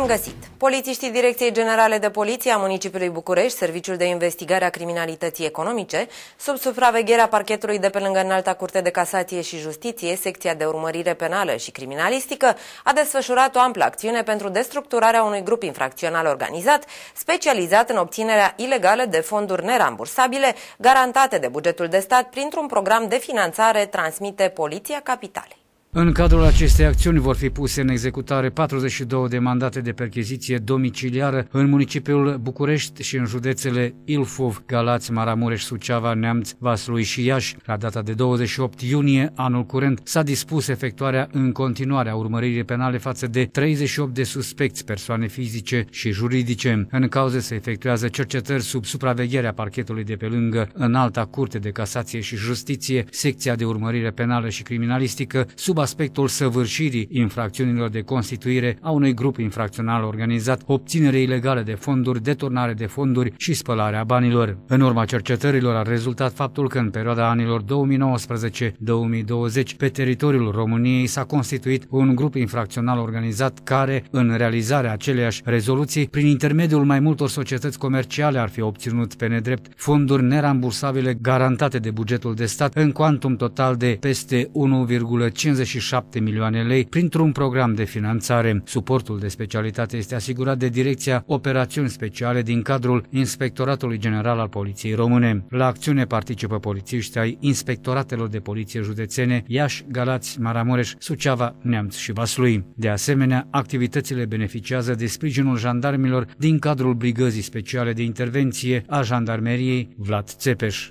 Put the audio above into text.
Bun găsit! Polițiștii Direcției Generale de Poliție a Municipiului București, Serviciul de Investigare a Criminalității Economice, sub supravegherea parchetului de pe lângă Înalta Curte de Casație și Justiție, secția de urmărire penală și criminalistică, a desfășurat o amplă acțiune pentru destructurarea unui grup infracțional organizat, specializat în obținerea ilegală de fonduri nerambursabile, garantate de bugetul de stat printr-un program de finanțare transmite Poliția Capitale. În cadrul acestei acțiuni vor fi puse în executare 42 de mandate de percheziție domiciliară în municipiul București și în județele Ilfov, Galați, Maramureș, Suceava, Neamț, Vaslui și Iași. La data de 28 iunie anul curent s-a dispus efectuarea în continuare a urmăririi penale față de 38 de suspecți, persoane fizice și juridice. În cauze se efectuează cercetări sub supravegherea parchetului de pe lângă în alta curte de casație și justiție, secția de urmărire penală și criminalistică, sub aspectul săvârșirii infracțiunilor de constituire a unui grup infracțional organizat, obținere ilegală de fonduri, deturnare de fonduri și spălarea banilor. În urma cercetărilor a rezultat faptul că în perioada anilor 2019-2020 pe teritoriul României s-a constituit un grup infracțional organizat care, în realizarea aceleiași rezoluții, prin intermediul mai multor societăți comerciale ar fi obținut pe nedrept fonduri nerambursabile garantate de bugetul de stat în cuantum total de peste 1,50 27 milioane lei printr-un program de finanțare. Suportul de specialitate este asigurat de Direcția Operațiuni Speciale din cadrul Inspectoratului General al Poliției Române. La acțiune participă polițiști ai Inspectoratelor de Poliție Județene Iași, Galați, Maramureș, Suceava, Neamț și Vaslui. De asemenea, activitățile beneficiază de sprijinul jandarmilor din cadrul Brigăzii Speciale de Intervenție a Jandarmeriei Vlad Țepeș.